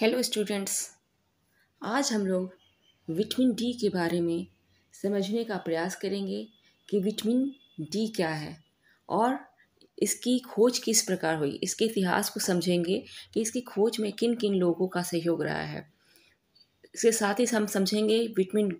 hello students आज हम लोग विटामिन डी के बारे में समझने का प्रयास करेंगे कि विटामिन डी क्या है और इसकी खोज किस प्रकार हुई इसके इतिहास को समझेंगे कि इसकी खोज में किन किन लोगों का सहयोग रहा है इसके साथ ही हम समझेंगे विटामिन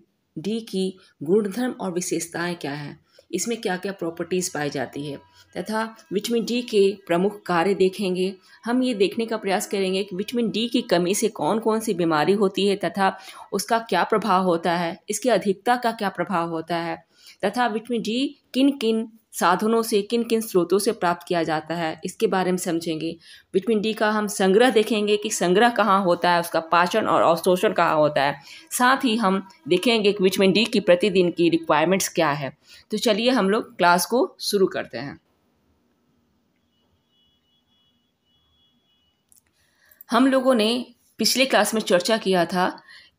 डी की गुणधर्म और विशेषताएं क्या हैं इसमें क्या क्या प्रॉपर्टीज़ पाई जाती है तथा विटामिन डी के प्रमुख कार्य देखेंगे हम ये देखने का प्रयास करेंगे कि विटामिन डी की कमी से कौन कौन सी बीमारी होती है तथा उसका क्या प्रभाव होता है इसकी अधिकता का क्या प्रभाव होता है तथा विटामिन डी किन किन साधनों से किन किन स्रोतों से प्राप्त किया जाता है इसके बारे में समझेंगे विटामिन डी का हम संग्रह देखेंगे कि संग्रह कहाँ होता है उसका पाचन और अवशोषण कहाँ होता है साथ ही हम देखेंगे कि विटामिन डी की प्रतिदिन की रिक्वायरमेंट्स क्या है तो चलिए हम लोग क्लास को शुरू करते हैं हम लोगों ने पिछले क्लास में चर्चा किया था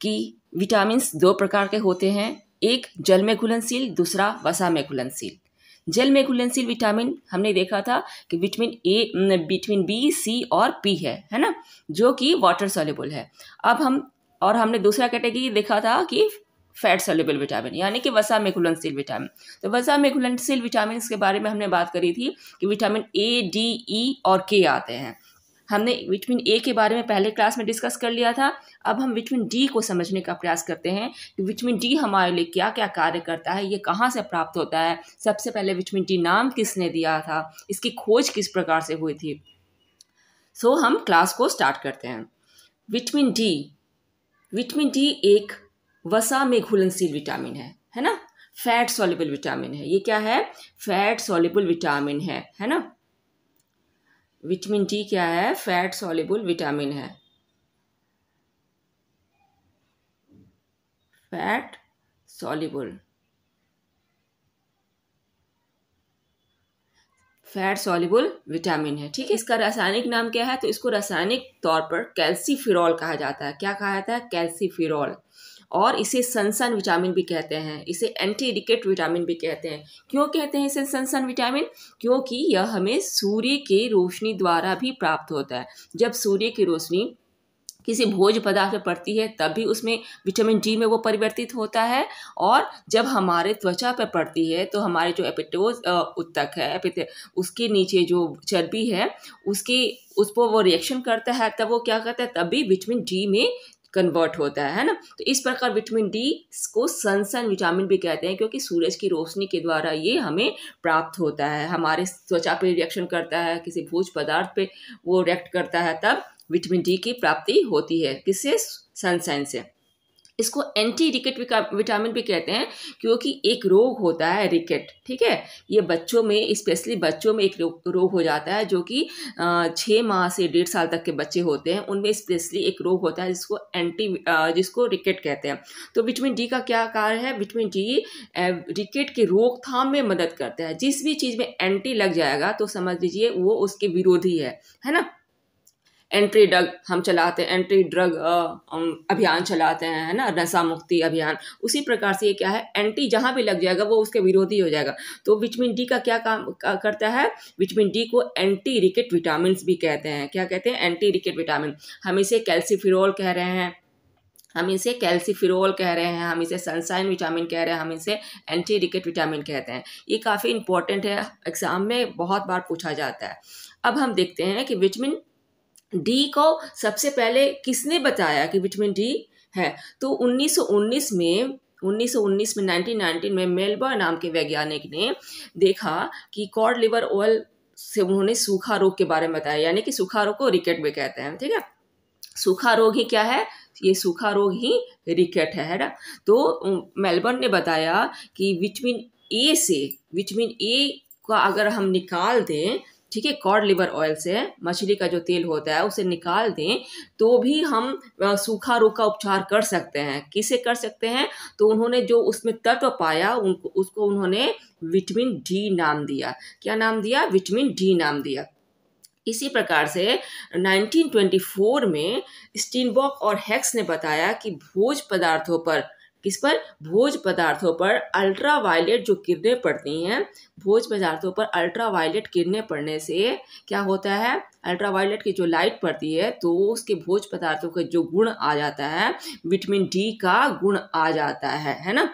कि विटामिन्स दो प्रकार के होते हैं एक जल में घुलनशील दूसरा वसा में घुलनशील जल में घुलनशील विटामिन हमने देखा था कि vitamin A vitamin B C और पी है है ना जो कि वाटर सॉल्युबल है अब हम और हमने दूसरा कैटेगरी देखा था कि फैट सॉल्युबल विटामिन यानी कि वसा में घुलनशील विटामिन तो वसा में घुलनशील विटामिन के बारे में हमने बात करी थी कि विटामिन ए डी ई और के आते हैं हमने विटामिन ए के बारे में पहले क्लास में डिस्कस कर लिया था अब हम विटामिन डी को समझने का प्रयास करते हैं कि विटामिन डी हमारे लिए क्या क्या कार्य करता है ये कहाँ से प्राप्त होता है सबसे पहले विटामिन डी नाम किसने दिया था इसकी खोज किस प्रकार से हुई थी सो so, हम क्लास को स्टार्ट करते हैं विटमिन डी विटमिन डी एक वसा में घुलनशील विटामिन है है ना फैट सॉलेबल विटामिन है ये क्या है फैट सॉलेबल विटामिन है है ना विटामिन डी क्या है फैट सॉल्युबल विटामिन है fat soluble fat soluble vitamin है ठीक है इसका रासायनिक नाम क्या है तो इसको रासायनिक तौर पर कैल्सीफिरॉल कहा जाता है क्या कहा जाता है कैल्सीफिरॉल और इसे सनसन विटामिन भी कहते हैं इसे एंटी रिकेट विटामिन भी कहते हैं क्यों कहते हैं इसे सनसन विटामिन क्योंकि यह हमें सूर्य की रोशनी द्वारा भी प्राप्त होता है जब सूर्य की रोशनी किसी भोज पदार्थ में पड़ती है तब भी उसमें विटामिन डी में वो परिवर्तित होता है और जब हमारे त्वचा पर पड़ती है तो हमारे जो एपिटोज उत्तक है एपिटे उसके नीचे जो चर्बी है उसकी उस पर वो रिएक्शन करता है तब वो क्या करता है तब भी विटामिन डी में कन्वर्ट होता है है ना तो इस प्रकार विटामिन डी को सनसन विटामिन भी कहते हैं क्योंकि सूरज की रोशनी के द्वारा ये हमें प्राप्त होता है हमारे त्वचा पे रिएक्शन करता है किसी भोज पदार्थ पे वो रिएक्ट करता है तब विटामिन डी की प्राप्ति होती है किससे सनसाइन से इसको एंटी रिकेट विटामिन भी कहते हैं क्योंकि एक रोग होता है रिकेट ठीक है ये बच्चों में स्पेशली बच्चों में एक रोग हो जाता है जो कि छः माह से डेढ़ साल तक के बच्चे होते हैं उनमें स्पेशली एक रोग होता है जिसको एंटी जिसको रिकेट कहते हैं तो विटामिन डी का क्या कार्य है विटामिन डी रिकेट की रोकथाम में मदद करता है जिस भी चीज़ में एंटी लग जाएगा तो समझ लीजिए वो उसके विरोधी है है ना एंट्री ड्रग हम चलाते हैं एंट्री ड्रग अभियान चलाते हैं है ना नशा मुक्ति अभियान उसी प्रकार से ये क्या है एंटी जहाँ भी लग जाएगा वो उसके विरोधी हो जाएगा तो विटामिन डी का क्या काम करता है विटामिन डी को एंटी रिकेट विटामिन भी कहते हैं क्या कहते हैं एंटी रिकेट विटामिन हम इसे कैल्सीफिरोल कह रहे हैं हम इसे कैल्सीफिरोल कह रहे हैं हम इसे सनसाइन विटामिन कह रहे हैं हम इसे एंटी रिकेट विटामिन कहते हैं ये काफ़ी इंपॉर्टेंट है एग्ज़ाम में बहुत बार पूछा जाता है अब हम देखते हैं कि विटामिन डी को सबसे पहले किसने बताया कि विटामिन डी है तो 1919 में 1919 में 1919 में मेलबर्न नाम के वैज्ञानिक ने देखा कि कॉर्ड लिवर ऑयल से उन्होंने सूखा रोग के बारे में बताया यानी कि सूखा रोग को रिकेट भी कहते हैं ठीक है सूखा रोग ही क्या है ये सूखा रोग ही रिकेट है है ना तो मेलबर्न ने बताया कि विटामिन ए से विटामिन ए का अगर हम निकाल दें ठीक है कॉड लिवर ऑयल से मछली का जो तेल होता है उसे निकाल दें तो भी हम सूखा रोग का उपचार कर सकते हैं किसे कर सकते हैं तो उन्होंने जो उसमें तत्व पाया उनको उसको उन्होंने विटामिन डी नाम दिया क्या नाम दिया विटामिन डी नाम दिया इसी प्रकार से 1924 में स्टीनबॉक और हैक्स ने बताया कि भोज पदार्थों पर किस पर भोज पदार्थों पर अल्ट्रावायलेट जो किरणें पड़ती हैं भोज पदार्थों पर अल्ट्रावायलेट किरणें पड़ने से क्या होता है अल्ट्रावायलेट की जो लाइट पड़ती है तो उसके भोज पदार्थों का जो गुण आ जाता है विटामिन डी का गुण आ जाता है है ना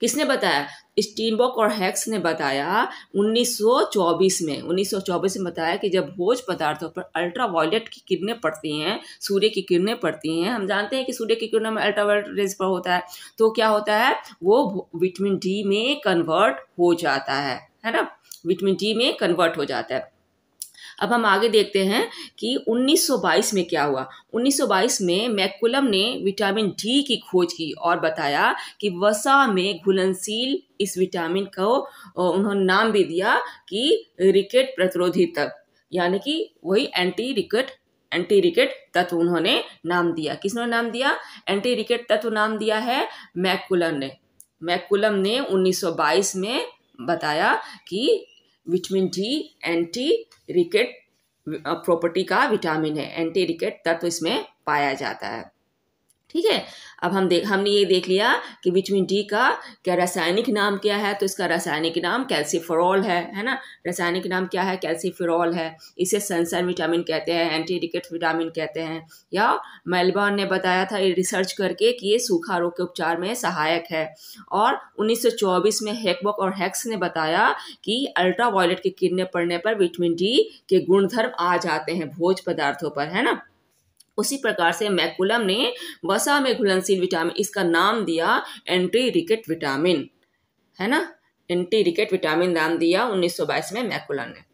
किसने बताया स्टीनबॉक और हैक्स ने बताया 1924 में 1924 में बताया कि जब भोज पदार्थों पर अल्ट्रा वायलेट की किरणें पड़ती हैं सूर्य की किरणें पड़ती हैं हम जानते हैं कि सूर्य की किरणों में अल्ट्रा वायलेट रेज पर होता है तो क्या होता है वो विटामिन डी में कन्वर्ट हो जाता है है ना विटामिन डी में कन्वर्ट हो जाता है अब हम आगे देखते हैं कि 1922 में क्या हुआ 1922 में मैकुलम ने विटामिन डी की खोज की और बताया कि वसा में घुलनशील इस विटामिन को उन्होंने नाम भी दिया कि रिकेट प्रतिरोधी तक यानी कि वही एंटी रिकेट एंटी रिकेट तत्व उन्होंने नाम दिया किसने नाम दिया एंटी रिकेट तत्व नाम दिया है मैकुलम ने मैकुलम ने 1922 में बताया कि vitamin D anti ricket property का विटामिन है एंटी रिकेट तत्व इसमें पाया जाता है ठीक है अब हम देख हमने ये देख लिया कि विटामिन डी का क्या रासायनिक नाम क्या है तो इसका रासायनिक नाम कैल्सीफेरॉल है है ना रासायनिक नाम क्या है कैल्सिफेरॉल है इसे सनसन विटामिन कहते हैं एंटी रिकेट विटामिन कहते हैं या मेलबर्न ने बताया था ये रिसर्च करके कि ये सूखा रोग के उपचार में सहायक है और उन्नीस में हेकबक और हैक्स ने बताया कि अल्ट्रा के किरने पड़ने पर विटामिन डी के गुणधर्म आ जाते हैं भोज पदार्थों पर है ना उसी प्रकार से मैकुलम ने वसा में घुलनशील विटामिन इसका नाम दिया एंटी रिकेट विटामिन है ना एंटी रिकेट विटामिन नाम दिया 1922 में मैकुलम ने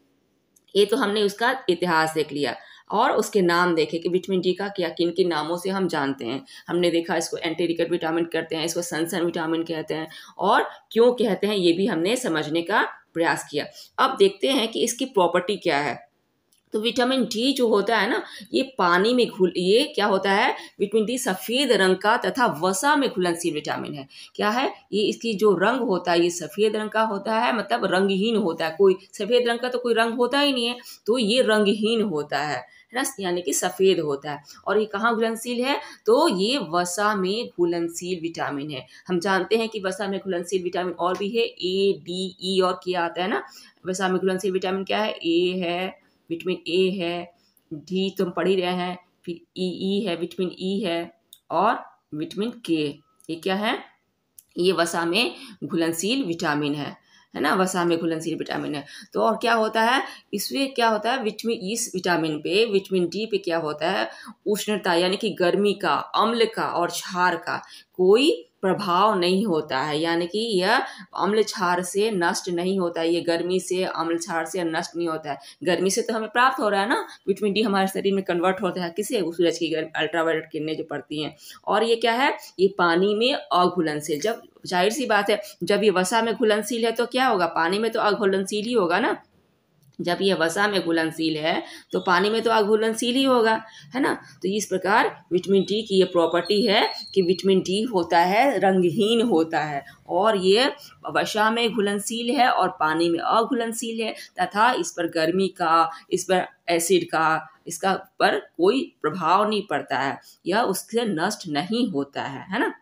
ये तो हमने उसका इतिहास देख लिया और उसके नाम देखे कि विटामिन डी का क्या किन किन नामों से हम जानते हैं हमने देखा इसको एंटी रिकेट विटामिन कहते हैं इसको सनसन विटामिन कहते हैं और क्यों कहते हैं ये भी हमने समझने का प्रयास किया अब देखते हैं कि इसकी प्रॉपर्टी क्या है तो विटामिन डी जो होता है ना ये पानी में घुल ये क्या होता है विटामिन डी सफ़ेद रंग का तथा वसा में घुलनशील विटामिन है क्या है ये इसकी जो रंग होता है ये सफ़ेद रंग का होता है मतलब रंगहीन होता है कोई सफ़ेद रंग का तो कोई रंग होता ही नहीं है तो ये रंगहीन होता है ना यानी कि सफ़ेद होता है और ये कहाँ घुलनशील है तो ये वसा में घुलनशील विटामिन है हम जानते हैं कि वसा में घुलनशील विटामिन और भी है ए डी ई और क्या आता है ना वसा में घुलनशील विटामिन क्या है ए है विटामिन ए है डी तो हम पढ़ ही रहे हैं फिर ई ई है विटामिन ई है और विटामिन के ये क्या है ये वसा में घुलनशील विटामिन है है ना वसा में घुलनशील विटामिन है तो और क्या होता है इसमें क्या होता है विटामिन इस विटामिन पे विटामिन डी पे क्या होता है उष्णता यानी कि गर्मी का अम्ल का और क्षार का कोई प्रभाव नहीं होता है यानी कि यह अम्ल क्षार से नष्ट नहीं होता है ये गर्मी से अम्ल क्षार से नष्ट नहीं होता है गर्मी से तो हमें प्राप्त हो रहा है ना विटामिन डी हमारे शरीर में कन्वर्ट होता है किसे सूरज की अल्ट्रावायलेट किरणें जो पड़ती हैं और ये क्या है ये पानी में अघुलनशील जब जाहिर सी बात है जब ये वसा में घुलनशील है तो क्या होगा पानी में तो अघुलनशील ही होगा ना जब ये वसा में घुलनशील है तो पानी में तो आग घुलनशील ही होगा है ना तो इस प्रकार विटामिन डी की ये प्रॉपर्टी है कि विटामिन डी होता है रंगहीन होता है और ये वसा में घुलनशील है और पानी में अघुलनशील है तथा इस पर गर्मी का इस पर एसिड का इसका पर कोई प्रभाव नहीं पड़ता है यह उससे नष्ट नहीं होता है है ना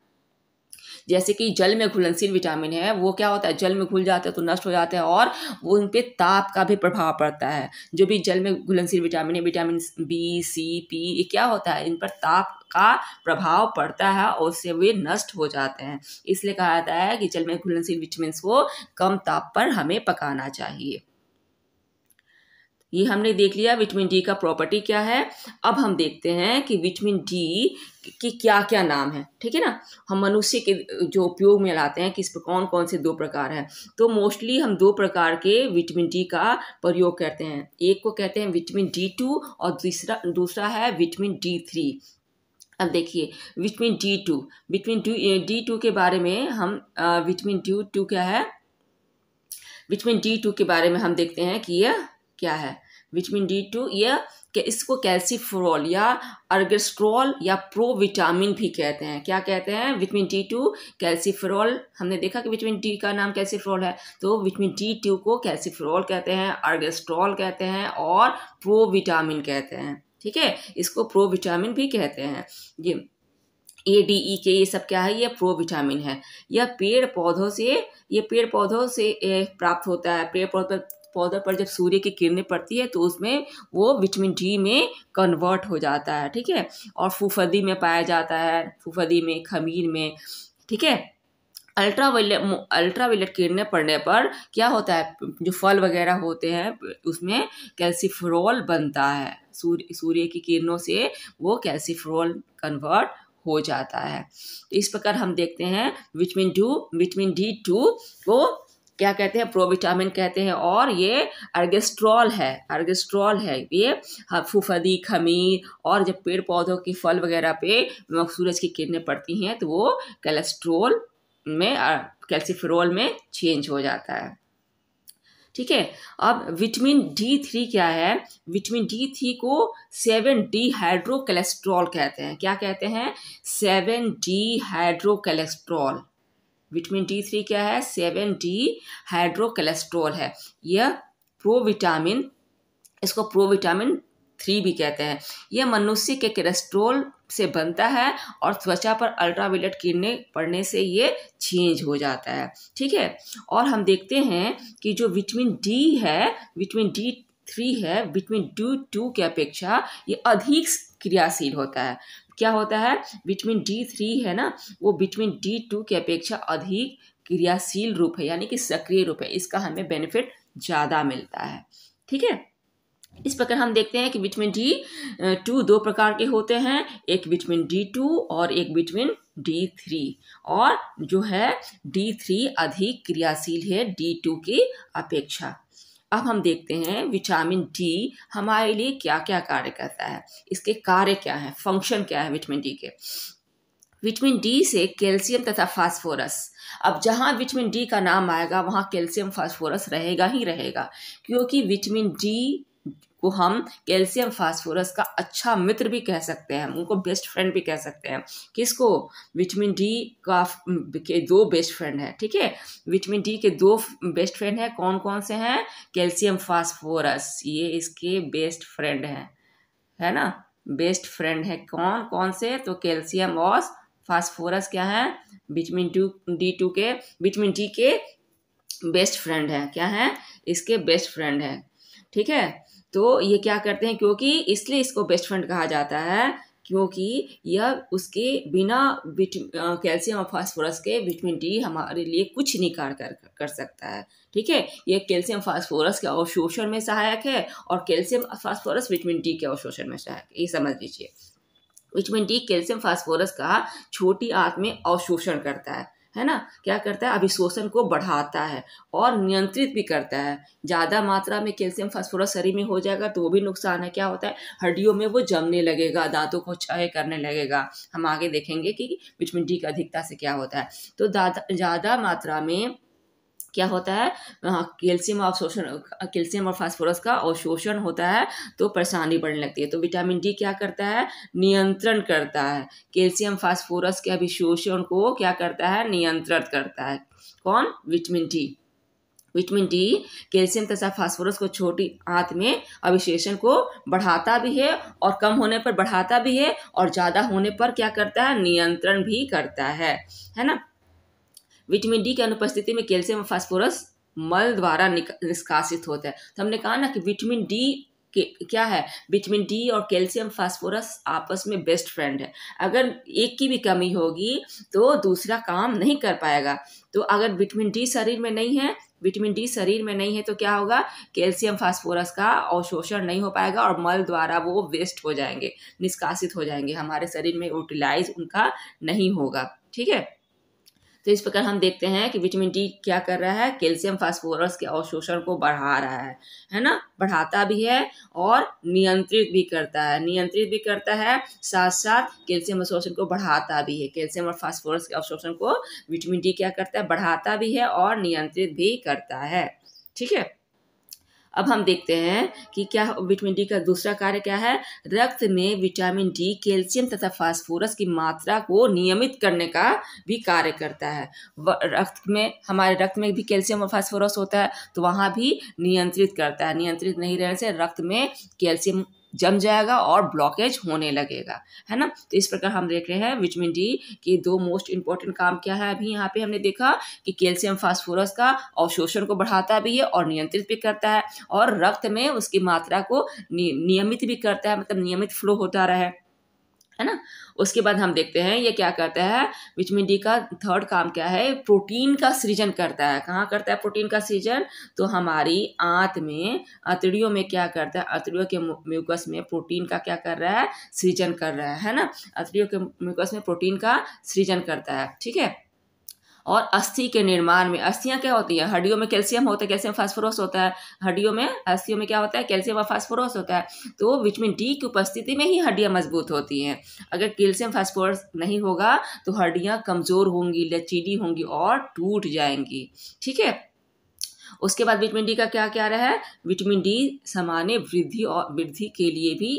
जैसे कि जल में घुलनशील विटामिन है वो क्या होता है जल में घुल जाते हैं तो नष्ट हो जाते हैं और वो उन पर ताप का भी प्रभाव पड़ता है जो भी जल में घुलनशील विटामिन है विटामिन बी सी पी ये क्या होता है इन पर ताप का प्रभाव पड़ता है और उससे वे नष्ट हो जाते हैं इसलिए कहा जाता है कि जल में घुलनशील विटामिन को कम ताप पर हमें पकाना चाहिए ये हमने देख लिया विटामिन डी का प्रॉपर्टी क्या है अब हम देखते हैं कि विटामिन डी के क्या क्या नाम है ठीक है ना हम मनुष्य के जो उपयोग में लाते हैं कि इस पर कौन कौन से दो प्रकार हैं तो मोस्टली हम दो प्रकार के विटामिन डी का प्रयोग करते हैं एक को कहते हैं विटामिन डी टू और दूसरा दूसरा है विटामिन डी थ्री अब देखिए vitamin D two vitamin D two के बारे में हम विटामिन डी टू क्या है विटामिन डी टू के बारे में हम देखते हैं कि यह क्या है विटमिन डी टू या इसको कैल्सीफ्रोल या अर्गेस्ट्रोल या प्रो विटामिन भी कहते हैं क्या कहते हैं विटमिन डी टू कैल्सीफ्रोल हमने देखा कि विटामिन डी का नाम कैल्सीफ्रोल है तो विटमिन डी टू को कैल्सीफ्रोल कहते हैं अर्गेस्ट्रोल कहते हैं और प्रो विटामिन कहते हैं ठीक है इसको प्रो विटामिन भी कहते हैं ये ए डी ई के ये सब क्या है ये प्रो विटामिन है यह पेड़ पौधों से ये पेड़ पौधों से प्राप्त होता है पेड़ पौधों पौधे पर जब सूर्य की किरणें पड़ती है तो उसमें वो विटामिन डी में कन्वर्ट हो जाता है ठीक है और फुफदी में पाया जाता है फुफदी में खमीर में ठीक है अल्ट्रावायलेट अल्ट्रावायलेट किरणें पड़ने पर क्या होता है जो फल वगैरह होते हैं उसमें कैल्सीफ्रोल बनता है सूर्य सूर्य की किरणों से वो कैल्सीफ्रोल कन्वर्ट हो जाता है इस प्रकार हम देखते हैं vitamin two vitamin D two को क्या कहते हैं प्रोविटामिन कहते हैं और ये अर्गेस्ट्रॉल है अर्गेस्ट्रॉल है ये फुफदी खमीर और जब पेड़ पौधों के फल वगैरह पे सूरज की किरणें पड़ती हैं तो वो कैलेस्ट्रोल में कैल्सिफ्रोल में चेंज हो जाता है ठीक है अब विटामिन डी थ्री क्या है विटामिन डी थ्री को सेवन डी हाइड्रो कहते हैं क्या कहते हैं seven D hydro vitamin D three क्या है सेवन डी हाइड्रोकोलेस्ट्रॉल है यह प्रोविटामिन इसको प्रोविटामिन थ्री भी कहते हैं यह मनुष्य के कोलेस्ट्रोल से बनता है और त्वचा पर अल्ट्रावायलेट किरणें पड़ने से ये चेंज हो जाता है ठीक है और हम देखते हैं कि जो विटामिन डी है विटामिन डी थ्री है विटामिन डी टू की अपेक्षा ये अधिक क्रियाशील होता है क्या होता है विटमिन डी थ्री है ना वो विटमिन डी टू की अपेक्षा अधिक क्रियाशील रूप है यानी कि सक्रिय रूप है इसका हमें बेनिफिट ज़्यादा मिलता है ठीक है इस प्रकार हम देखते हैं कि विटामिन डी टू दो प्रकार के होते हैं एक विटमिन डी टू और एक विटमिन डी थ्री और जो है डी थ्री अधिक क्रियाशील है डी टू की अपेक्षा अब हम देखते हैं विटामिन डी हमारे लिए क्या क्या कार्य करता है इसके कार्य क्या है फंक्शन क्या है विटामिन डी के विटामिन डी से कैल्शियम तथा फास्फोरस अब जहाँ विटामिन डी का नाम आएगा वहाँ कैल्शियम फास्फोरस रहेगा ही रहेगा क्योंकि विटामिन डी को हम कैल्शियम फास्फोरस का अच्छा मित्र भी कह सकते हैं उनको बेस्ट फ्रेंड भी कह सकते हैं किसको विटामिन डी का के दो बेस्ट फ्रेंड है ठीक है विटामिन डी के दो बेस्ट फ्रेंड हैं कौन कौन से हैं कैल्शियम फास्फोरस ये इसके बेस्ट फ्रेंड हैं है ना बेस्ट फ्रेंड है कौन कौन से तो कैल्शियम और फास्फोरस क्या है विटामिन टू डी टू के विटामिन डी के बेस्ट फ्रेंड है क्या है इसके बेस्ट फ्रेंड है ठीक है तो ये क्या करते हैं क्योंकि इसलिए इसको बेस्ट फ्रेंड कहा जाता है क्योंकि यह उसके बिना कैल्शियम और फास्फोरस के विटामिन डी हमारे लिए कुछ नहीं कार्य कर, कर सकता है ठीक है यह कैल्शियम फास्फोरस के अवशोषण में सहायक है और कैल्शियम फास्फोरस विटामिन डी के अवशोषण में सहायक है ये समझ लीजिए विटामिन डी कैल्शियम फास्फोरस का छोटी आंत में अवशोषण करता है है ना क्या करता है अभिशोषण को बढ़ाता है और नियंत्रित भी करता है ज़्यादा मात्रा में कैल्शियम फास्फोरस शरीर में हो जाएगा तो वो भी नुकसान है क्या होता है हड्डियों में वो जमने लगेगा दांतों को क्षय करने लगेगा हम आगे देखेंगे कि विटामिन डी की अधिकता से क्या होता है तो ज़्यादा मात्रा में क्या होता है कैल्शियम अवशोषण कैल्शियम और फास्फोरस का अवशोषण होता है तो परेशानी बढ़ने लगती है तो विटामिन डी क्या करता है नियंत्रण करता है कैल्शियम फास्फोरस के अभिशोषण को क्या करता है नियंत्रित करता है कौन vitamin D vitamin D calcium तथा फास्फोरस को छोटी आंत में अविशेषण को बढ़ाता भी है और कम होने पर बढ़ाता भी है और ज़्यादा होने पर क्या करता है नियंत्रण भी करता है है ना विटामिन डी की अनुपस्थिति में कैल्शियम और फास्फोरस मल द्वारा निष्कासित होता है तो हमने कहा ना कि विटामिन डी के क्या है विटामिन डी और कैल्शियम फास्फोरस आपस में बेस्ट फ्रेंड है अगर एक की भी कमी होगी तो दूसरा काम नहीं कर पाएगा तो अगर विटामिन डी शरीर में नहीं है विटामिन डी शरीर में नहीं है तो क्या होगा कैल्शियम फास्फोरस का अवशोषण नहीं हो पाएगा और मल द्वारा वो वेस्ट हो जाएंगे निष्कासित हो जाएंगे हमारे शरीर में यूटिलाइज उनका नहीं होगा ठीक है तो इस प्रकार हम देखते हैं कि विटामिन डी क्या कर रहा है कैल्शियम फास्फोरस के अवशोषण को बढ़ा रहा है है ना बढ़ाता भी है और नियंत्रित भी करता है नियंत्रित भी करता है साथ साथ कैल्शियम अवशोषण को बढ़ाता भी है कैल्शियम और फास्फोरस के अवशोषण को विटामिन डी क्या करता है बढ़ाता भी है और नियंत्रित भी करता है ठीक है अब हम देखते हैं कि क्या विटामिन डी का दूसरा कार्य क्या है रक्त में विटामिन डी कैल्शियम तथा फास्फोरस की मात्रा को नियमित करने का भी कार्य करता है रक्त में हमारे रक्त में भी कैल्शियम और फास्फोरस होता है तो वहाँ भी नियंत्रित करता है नियंत्रित नहीं रहने से रक्त में कैल्शियम जम जाएगा और ब्लॉकेज होने लगेगा है ना तो इस प्रकार हम देख रहे हैं विटामिन डी के दो मोस्ट इंपॉर्टेंट काम क्या है अभी यहाँ पे हमने देखा कि कैल्शियम फास्फोरस का अवशोषण को बढ़ाता भी है और नियंत्रित भी करता है और रक्त में उसकी मात्रा को नियमित भी करता है मतलब नियमित फ्लो होता रहे है ना उसके बाद हम देखते हैं ये क्या करता है विटामिन डी का थर्ड काम क्या है प्रोटीन का सृजन करता है कहाँ करता है प्रोटीन का सृजन तो हमारी आंत में अतड़ियों में क्या करता है अतड़ियों के म्यूकस में प्रोटीन का क्या कर रहा है सृजन कर रहा है है ना अतड़ियों के म्यूकस में प्रोटीन का सृजन करता है ठीक है और अस्थि के निर्माण में अस्थियाँ क्या होती हैं हड्डियों में कैल्शियम होता है कैल्शियम फास्फोरस होता है हड्डियों में अस्थियों में क्या होता है कैल्शियम और फास्फोरस होता है तो विटामिन डी की उपस्थिति में ही हड्डियाँ मजबूत होती हैं अगर कैल्शियम फास्फोरस नहीं होगा तो हड्डियाँ कमज़ोर होंगी लचीली होंगी और टूट जाएंगी ठीक है उसके बाद विटामिन डी का क्या क्या रहा है विटामिन डी सामान्य वृद्धि और वृद्धि के लिए भी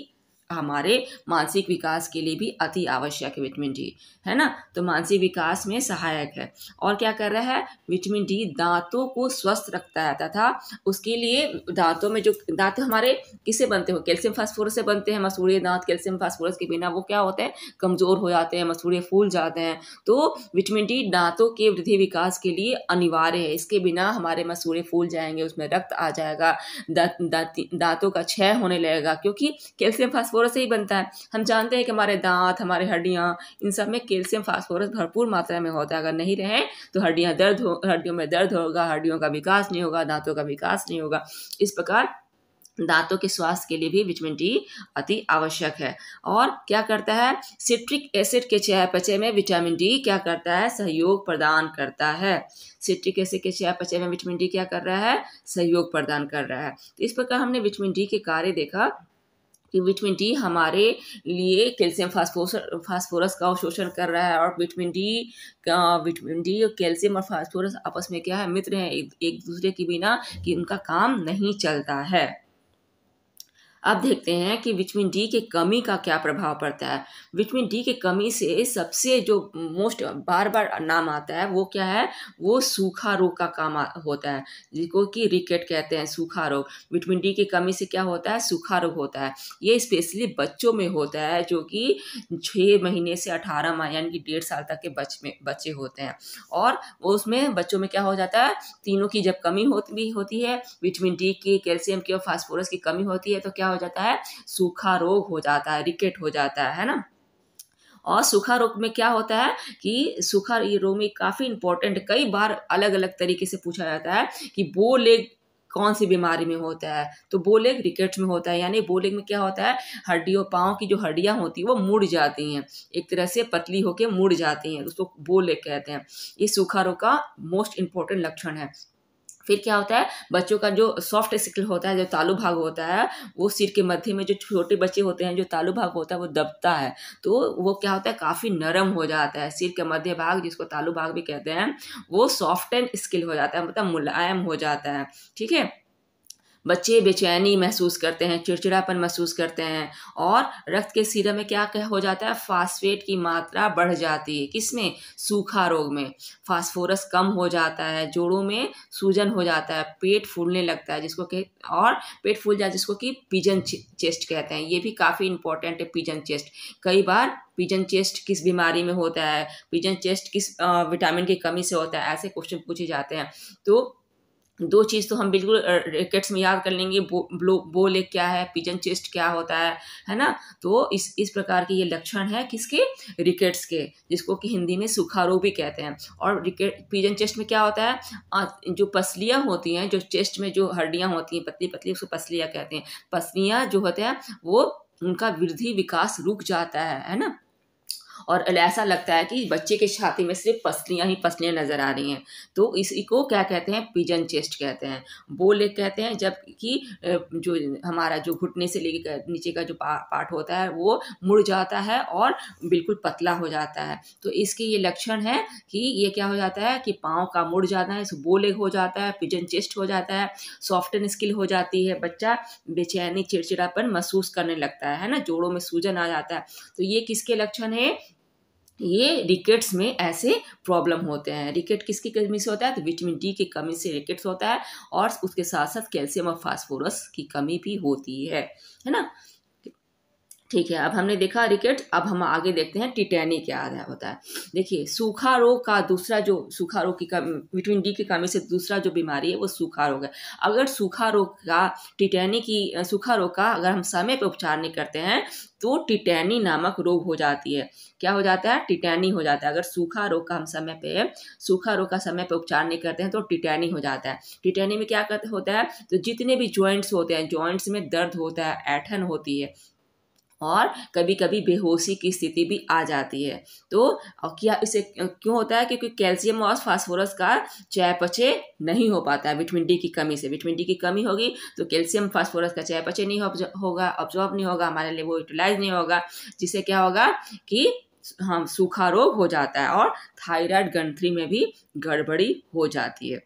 हमारे मानसिक विकास के लिए भी अति आवश्यक है विटामिन डी है ना तो मानसिक विकास में सहायक है और क्या कर रहा है विटामिन डी दांतों को स्वस्थ रखता है तथा उसके लिए दांतों में जो दांत हमारे किससे बनते हो कैल्शियम फास्फोरस से बनते हैं मसूड़े दांत कैल्शियम फास्फोरस के बिना वो क्या होते हैं कमज़ोर हो जाते हैं मसूड़े फूल जाते हैं तो विटामिन डी दांतों के वृद्धि विकास के लिए अनिवार्य है इसके बिना हमारे मसूड़े फूल जाएंगे उसमें रक्त आ जाएगा दांतों का क्षय होने लगेगा क्योंकि कैल्शियम फास्फोरस फास्फोरस से ही बनता है हम जानते हैं कि हमारे दांत हमारे हड्डियाँ इन सब में कैल्शियम फास्फोरस भरपूर मात्रा में होता है अगर नहीं रहे तो हड्डियाँ दर्द हो हड्डियों में दर्द होगा हड्डियों का विकास नहीं होगा दांतों का विकास नहीं होगा इस प्रकार दांतों के स्वास्थ्य के लिए भी विटामिन डी अति आवश्यक है और क्या करता है सिट्रिक एसिड के चयापचय में विटामिन डी क्या करता है सहयोग प्रदान करता है सिट्रिक एसिड के चयापचय में विटामिन डी क्या कर रहा है सहयोग प्रदान कर रहा है तो इस प्रकार हमने विटामिन डी के कार्य देखा कि विटमिन डी हमारे लिए कैल्शियम फास्फोस फास्फोरस का अवशोषण कर रहा है और विटमिन डी विटमिन डी और कैल्शियम और फास्फोरस आपस में क्या है मित्र हैं एक दूसरे के बिना कि उनका काम नहीं चलता है अब देखते हैं कि विटामिन डी के कमी का क्या प्रभाव पड़ता है विटामिन डी के कमी से सबसे जो मोस्ट बार बार नाम आता है वो क्या है वो सूखा रोग का काम होता है जिसको कि रिकेट कहते हैं सूखा रोग विटामिन डी की कमी से क्या होता है सूखा रोग होता है ये स्पेशली बच्चों में होता है जो कि छः महीने से अठारह माह यानी कि डेढ़ साल तक के बच में बच्चे होते हैं और वो उसमें बच्चों में क्या हो जाता है तीनों की जब कमी होती होती है विटामिन डी की कैल्शियम की और फास्फोरस की कमी होती है तो क्या हो जाता है सूखा रोग हो जाता है रिकेट हो जाता है ना और सूखा रोग में क्या होता है कि सूखा ये रोग में काफ़ी इंपॉर्टेंट कई बार अलग अलग तरीके से पूछा जाता है कि बो लेग कौन सी बीमारी में होता है तो लेग रिकेट्स में होता है यानी लेग में क्या होता है हड्डियों पाँव की जो हड्डियाँ होती हैं वो मुड़ जाती हैं एक तरह से पतली होकर मुड़ जाती हैं उसको लेग कहते हैं ये सूखा रोग का मोस्ट इंपॉर्टेंट लक्षण है फिर क्या होता है बच्चों का जो सॉफ्ट स्किल होता है जो तालु भाग होता है वो सिर के मध्य में जो छोटे बच्चे होते हैं जो तालु भाग होता है वो दबता है तो वो क्या होता है काफ़ी नरम हो जाता है सिर के मध्य भाग जिसको तालु भाग भी कहते हैं वो सॉफ्ट एंड स्किल हो जाता है मतलब मुलायम हो जाता है ठीक है बच्चे बेचैनी महसूस करते हैं चिड़चिड़ापन महसूस करते हैं और रक्त के सीरम में क्या क्या हो जाता है फास्फेट की मात्रा बढ़ जाती है किस में सूखा रोग में फास्फोरस कम हो जाता है जोड़ों में सूजन हो जाता है पेट फूलने लगता है जिसको कह और पेट फूल जाए जिसको कि पिजन चेस्ट कहते हैं ये भी काफ़ी इंपॉर्टेंट है पिजन चेस्ट कई बार पिजन चेस्ट किस बीमारी में होता है पिजन चेस्ट किस विटामिन की कमी से होता है ऐसे क्वेश्चन पूछे जाते हैं तो दो चीज़ तो हम बिल्कुल रिकेट्स में याद कर लेंगे बो बोल बो क्या है पिजन चेस्ट क्या होता है है ना तो इस इस प्रकार के ये लक्षण है किसके रिकेट्स के जिसको कि हिंदी में सूखा रोग भी कहते हैं और रिकेट पिजन चेस्ट में क्या होता है जो पसलियाँ होती हैं जो चेस्ट में जो हड्डियाँ होती हैं पतली पतली उसको पसलियाँ कहते हैं पसलियाँ जो होते हैं वो उनका वृद्धि विकास रुक जाता है है ना और ऐसा लगता है कि बच्चे के छाती में सिर्फ पसलियाँ ही पसलियाँ नज़र आ रही हैं तो इसी को क्या कहते हैं पिजन चेस्ट कहते हैं वो कहते हैं जबकि जो हमारा जो घुटने से लेके नीचे का जो पा, पार्ट होता है वो मुड़ जाता है और बिल्कुल पतला हो जाता है तो इसके ये लक्षण है कि ये क्या हो जाता है कि पाँव का मुड़ जाना है वो लेग हो जाता है पिजन चेस्ट हो जाता है सॉफ्टन स्किल हो जाती है बच्चा बेचैनी चिड़चिड़ापन महसूस करने लगता है ना जोड़ों में सूजन आ जाता है तो ये किसके लक्षण है ये रिकेट्स में ऐसे प्रॉब्लम होते हैं रिकेट किसकी कमी से होता है तो विटामिन डी की कमी से रिकेट्स होता है और उसके साथ साथ कैल्शियम और फास्फोरस की कमी भी होती है है ना ठीक है अब हमने देखा रिकेट अब हम आगे देखते हैं टिटैनी क्या होता है देखिए सूखा रोग का दूसरा जो सूखा रोग की कम विटामिन डी की कमी से दूसरा जो बीमारी है वो सूखा रोग है अगर सूखा रोग का टिटैनी की सूखा रोग का अगर हम समय पर उपचार नहीं करते हैं तो टिटैनी नामक रोग हो जाती है क्या हो जाता है टिटैनी हो जाता है अगर सूखा रोग का हम समय पे सूखा रोग का समय पे उपचार नहीं करते हैं तो टिटैनी हो जाता है टिटैनी में क्या होता है तो जितने भी ज्वाइंट्स होते हैं ज्वाइंट्स में दर्द होता है ऐठन होती है और कभी कभी बेहोशी की स्थिति भी आ जाती है तो क्या इसे क्यों होता है क्योंकि कैल्शियम और फास्फोरस का चयापचय नहीं हो पाता है विटामिन डी की कमी से विटामिन डी की कमी होगी तो कैल्शियम फास्फोरस का चयापचय नहीं होगा ऑब्जॉर्ब नहीं होगा हमारे लिए वो यूटिलाइज नहीं होगा जिससे क्या होगा कि हम सूखा रोग हो जाता है और थायराइड ग्रंथि में भी गड़बड़ी हो जाती है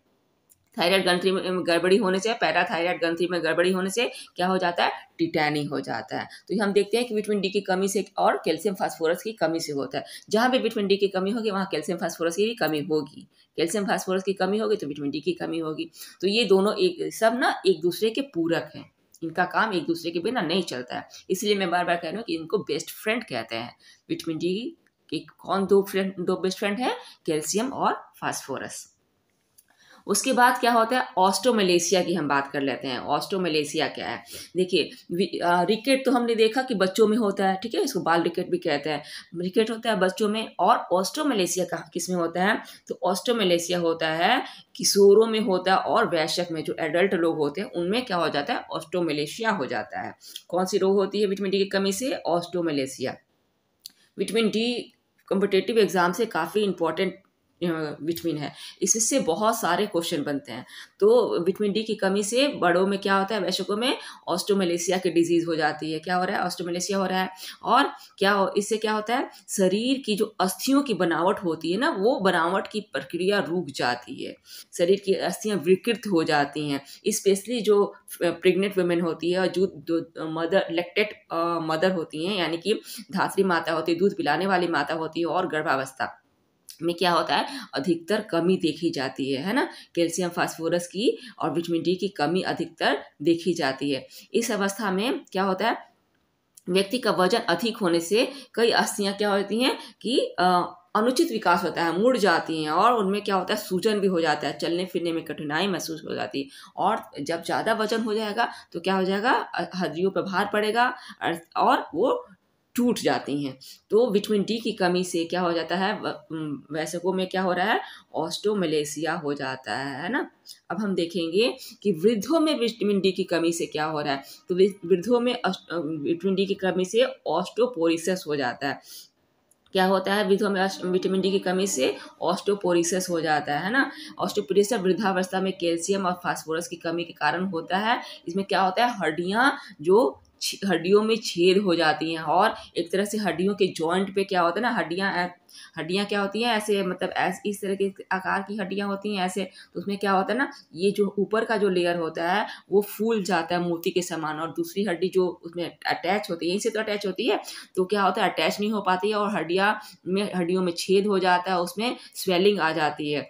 थायराइड ग्रंथि में गड़बड़ी होने से थायराइड ग्रंथि में गड़बड़ी होने से क्या हो जाता है टिटैनी हो जाता है तो ये हम देखते हैं कि विटामिन डी की कमी से और कैल्शियम फास्फोरस की कमी से होता है जहाँ भी विटामिन डी की कमी होगी वहाँ कैल्शियम फास्फोरस की भी कमी होगी कैल्शियम फास्फोरस की कमी होगी तो विटामिन डी की कमी होगी तो ये दोनों एक सब ना एक दूसरे के पूरक हैं इनका काम एक दूसरे के बिना नहीं चलता है इसलिए मैं बार बार कह रहा हूँ कि इनको बेस्ट फ्रेंड कहते हैं विटामिन डी के कौन दो फ्रेंड दो बेस्ट फ्रेंड हैं कैल्शियम और फास्फोरस उसके बाद क्या होता है ऑस्ट्रोमलेशिया की हम बात कर लेते हैं ऑस्टोमलेशिया क्या है देखिए रिकेट तो हमने देखा कि बच्चों में होता है ठीक है इसको बाल रिकेट भी कहते हैं रिकेट होता है बच्चों में और ऑस्ट्रोमलेशिया कहाँ किस में होता है तो ऑस्ट्रोमलेशिया होता है किशोरों में होता है और वैश्यक में जो एडल्ट लोग होते हैं उनमें क्या हो जाता है ऑस्ट्रोमलेशिया हो जाता है कौन सी रोग होती है विटामिन डी की कमी से osteomalacia vitamin D competitive exam से काफ़ी इंपॉर्टेंट विटमिन है इससे बहुत सारे क्वेश्चन बनते हैं तो विटमिन डी की कमी से बड़ों में क्या होता है वैश्विकों में ऑस्टोमलेशिया की डिजीज़ हो जाती है क्या हो रहा है ऑस्टोमलेशिया हो रहा है और क्या हो इससे क्या होता है शरीर की जो अस्थियों की बनावट होती है ना वो बनावट की प्रक्रिया रुक जाती है शरीर की अस्थियाँ विकृत हो जाती हैं स्पेशली जो प्रेग्नेंट वुमेन होती है और जो मदर लेक्टेड मदर होती हैं यानी कि धात्री माता होती है दूध पिलाने वाली माता होती है और गर्भावस्था में क्या होता है अधिकतर कमी देखी जाती है है ना कैल्शियम फास्फोरस की और विटामिन डी की कमी अधिकतर देखी जाती है इस अवस्था में क्या होता है व्यक्ति का वजन अधिक होने से कई अस्थियाँ क्या होती हैं कि आ, अनुचित विकास होता है मुड़ जाती हैं और उनमें क्या होता है सूजन भी हो जाता है चलने फिरने में कठिनाई महसूस हो जाती है और जब ज़्यादा वजन हो जाएगा तो क्या हो जाएगा हड्डियों पर भार पड़ेगा और वो टूट जाती हैं तो विटामिन डी की कमी से क्या हो जाता है वैसकों में क्या हो रहा है ऑस्टोमलेसिया हो जाता है है ना अब हम देखेंगे कि वृद्धों में विटामिन डी की कमी से क्या हो रहा है तो वृद्धों में विटामिन डी की कमी से ऑस्टोपोरिसस हो जाता है क्या होता है वृद्धों में विटामिन डी की कमी से ऑस्टोपोरिसस हो जाता है ना ऑस्टोपोरिस वृद्धावस्था में कैल्शियम और फास्फोरस की कमी के कारण होता है इसमें क्या होता है हड्डियाँ जो हड्डियों में छेद हो जाती हैं और एक तरह से हड्डियों के जॉइंट पे क्या होता है ना हड्डियाँ हड्डियाँ क्या होती हैं ऐसे मतलब ऐसे इस तरह के आकार की हड्डियाँ होती हैं ऐसे तो उसमें क्या होता है ना ये जो ऊपर का जो लेयर होता है वो फूल जाता है मूर्ति के समान और दूसरी हड्डी जो उसमें अटैच होती है यहीं से तो अटैच होती है तो क्या होता है अटैच नहीं हो पाती है और हड्डियाँ में हड्डियों में छेद हो जाता है उसमें स्वेलिंग आ जाती है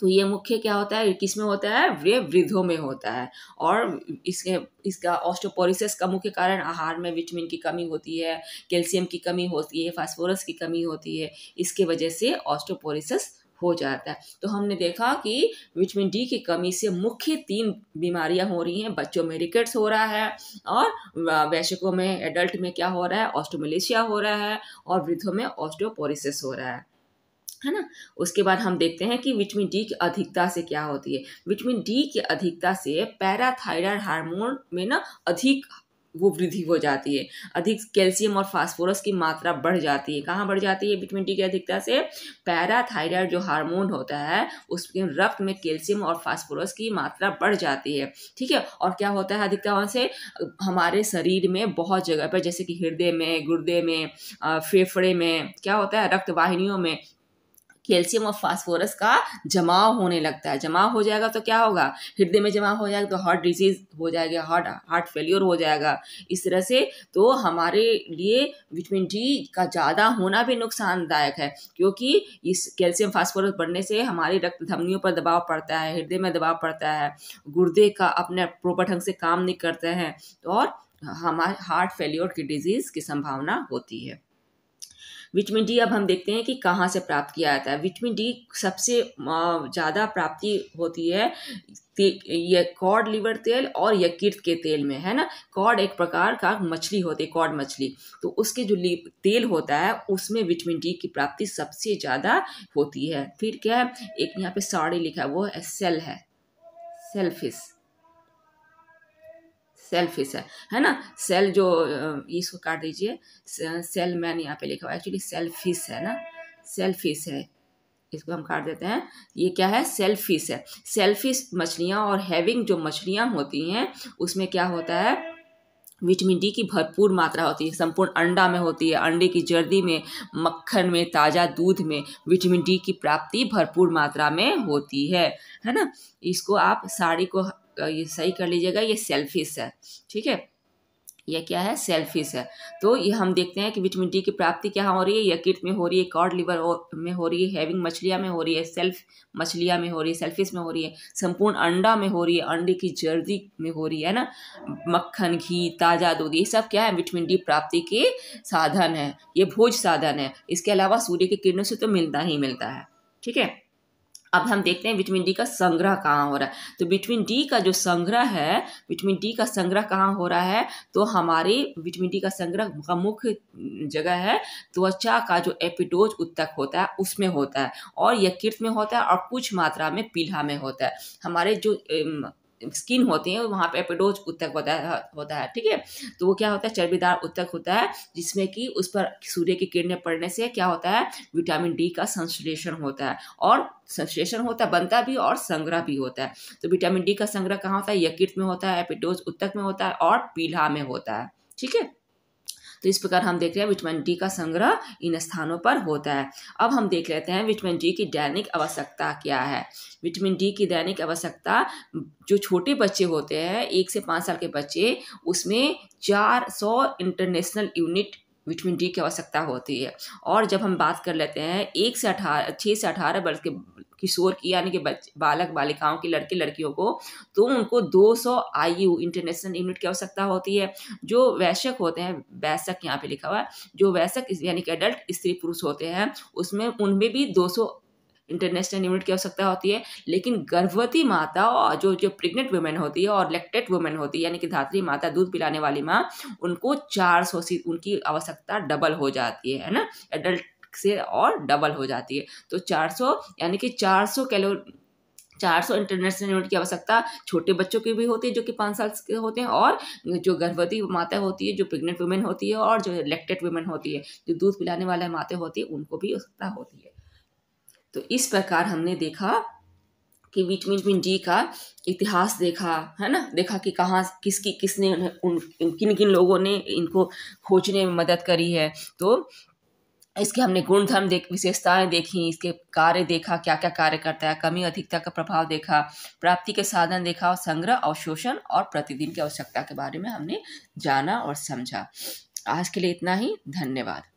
तो ये मुख्य क्या होता है किस में होता है वे वृद्धों में होता है और इसके इसका ऑस्टोपोरिसिस का मुख्य कारण आहार में विटामिन की कमी होती है कैल्शियम की कमी होती है फास्फोरस की कमी होती है इसके वजह से ऑस्टोपोरिसिस हो जाता है तो हमने देखा कि विटामिन डी की कमी से मुख्य तीन बीमारियां हो रही हैं बच्चों में रिकेट्स हो रहा है और वैश्विकों में एडल्ट में क्या हो रहा है ऑस्टोमलेशिया हो रहा है और वृद्धों में ऑस्टोपोरिसिस हो रहा है है ना उसके बाद हम देखते हैं कि विटामिन डी की अधिकता से क्या होती है विटामिन डी की अधिकता से पैराथायराइड हार्मोन में ना अधिक वो वृद्धि हो जाती है अधिक कैल्शियम और फास्फोरस की मात्रा बढ़ जाती है कहाँ बढ़ जाती है विटामिन डी की अधिकता से पैराथायराइड जो हार्मोन होता है उसके रक्त में कैल्शियम और फास्फोरस की मात्रा बढ़ जाती है ठीक है और क्या होता है अधिकता वहाँ से हमारे शरीर में बहुत जगह पर जैसे कि हृदय में गुर्दे में फेफड़े में क्या होता है रक्त वाहिनियों में कैल्शियम और फास्फोरस का जमाव होने लगता है जमाव हो जाएगा तो क्या होगा हृदय में जमा हो जाएगा तो हार्ट डिजीज हो जाएगा हार्ट हार्ट फेल्योर हो जाएगा इस तरह से तो हमारे लिए विटामिन डी का ज़्यादा होना भी नुकसानदायक है क्योंकि इस कैल्शियम फास्फोरस बढ़ने से हमारी रक्त धमनियों पर दबाव पड़ता है हृदय में दबाव पड़ता है गुर्दे का अपने प्रॉपर ढंग से काम नहीं करते हैं और हमारे हार्ट फेल्योर की डिजीज़ की संभावना होती है विटामिन डी अब हम देखते हैं कि कहाँ से प्राप्त किया जाता है विटामिन डी सबसे ज़्यादा प्राप्ति होती है ये कॉड लिवर तेल और यकृत के तेल में है ना कॉड एक प्रकार का मछली होती है कॉड मछली तो उसके जो तेल होता है उसमें विटामिन डी की प्राप्ति सबसे ज़्यादा होती है फिर क्या है एक यहाँ पे साड़ी लिखा है वो है सेल है सेल्फिस सेल्फिश है है ना सेल जो इसको काट दीजिए सेल मैन यहाँ पे लिखा हुआ है एक्चुअली सेल्फिश है ना फिश है इसको हम काट देते हैं ये क्या है सेल्फिश है सेल्फिश मछलियाँ और हैविंग जो मछलियाँ होती हैं उसमें क्या होता है विटामिन डी की भरपूर मात्रा होती है संपूर्ण अंडा में होती है अंडे की जर्दी में मक्खन में ताज़ा दूध में विटामिन डी की प्राप्ति भरपूर मात्रा में होती है है ना इसको आप साड़ी को ये सही कर लीजिएगा ये सेल्फिश है ठीक है यह क्या है सेल्फिश है तो ये हम देखते हैं कि विटामिन डी की प्राप्ति क्या हो रही है किट में हो रही है कॉड लिवर में हो रही है हैविंग मछलियाँ में हो रही है सेल्फ मछलियाँ में हो रही है सेल्फिश में हो रही है संपूर्ण अंडा में हो रही है अंडे की जर्दी में हो रही है ना मक्खन घी ताज़ा दूध ये सब क्या है विटामिन डी प्राप्ति के साधन है ये भोज साधन है इसके अलावा सूर्य के किरणों से तो मिलता ही मिलता है ठीक है अब हम देखते हैं विटामिन डी का संग्रह कहाँ हो रहा है तो विटामिन डी का जो संग्रह है विटामिन डी का संग्रह कहाँ हो रहा है तो हमारे विटामिन डी का संग्रह का मुख्य जगह है त्वचा का जो एपिडोज उत्तक होता है उसमें होता है और यकृत में होता है और कुछ मात्रा में पीला में होता है हमारे जो स्किन होती है वहाँ पे एपिडोज उत्तक होता है होता है ठीक है तो वो क्या होता है चर्बीदार उत्तक होता है जिसमें कि उस पर सूर्य की किरणें पड़ने से क्या होता है विटामिन डी का संश्लेषण होता है और संश्लेषण होता है बनता भी और संग्रह भी होता है तो विटामिन डी का संग्रह कहाँ होता है यकृत में होता है एपिडोज उत्तक में होता है और पीला में होता है ठीक है तो इस प्रकार हम देख रहे हैं विटामिन डी का संग्रह इन स्थानों पर होता है अब हम देख लेते हैं विटामिन डी की दैनिक आवश्यकता क्या है विटामिन डी की दैनिक आवश्यकता जो छोटे बच्चे होते हैं एक से पाँच साल के बच्चे उसमें चार सौ इंटरनेशनल यूनिट विटामिन डी की आवश्यकता होती है और जब हम बात कर लेते हैं एक से अठारह छः से अठारह वर्ष के किशोर की यानी कि बालक बालिकाओं के लड़के लड़कियों को तो उनको 200 सौ आई यू इंटरनेशनल यूनिट की आवश्यकता होती है जो वैश्यक होते हैं वैश्यक यहाँ पे लिखा हुआ है जो वैश्यक यानी कि एडल्ट स्त्री पुरुष होते हैं उसमें उनमें भी दो इंटरनेशनल यूनिट की आवश्यकता होती है लेकिन गर्भवती माता और जो जो प्रेग्नेंट वुमेन होती है और लेक्टेड वुमेन होती है यानी कि धात्री माता दूध पिलाने वाली माँ उनको चार सौ सी उनकी आवश्यकता डबल हो जाती है ना एडल्ट से और डबल हो जाती है तो 400 यानी कि 400 कैलो 400 इंटरनेशनल यूनिट की आवश्यकता छोटे बच्चों की भी होती है जो कि पाँच साल के होते हैं और जो गर्भवती माता होती है जो प्रेग्नेंट वुमेन होती है और जो इलेक्टेड वुमेन होती है जो दूध पिलाने वाले माता होती है उनको भी आवश्यकता होती है तो इस प्रकार हमने देखा कि विटामिन डी का इतिहास देखा है ना देखा कि कहाँ किसकी किसने उन किन किन लोगों ने इनको खोजने में मदद करी है तो इसके हमने गुणधर्म देख विशेषताएं देखी इसके कार्य देखा क्या क्या कार्य करता है कमी अधिकता का प्रभाव देखा प्राप्ति के साधन देखा और संग्रह अवशोषण और प्रतिदिन की आवश्यकता के बारे में हमने जाना और समझा आज के लिए इतना ही धन्यवाद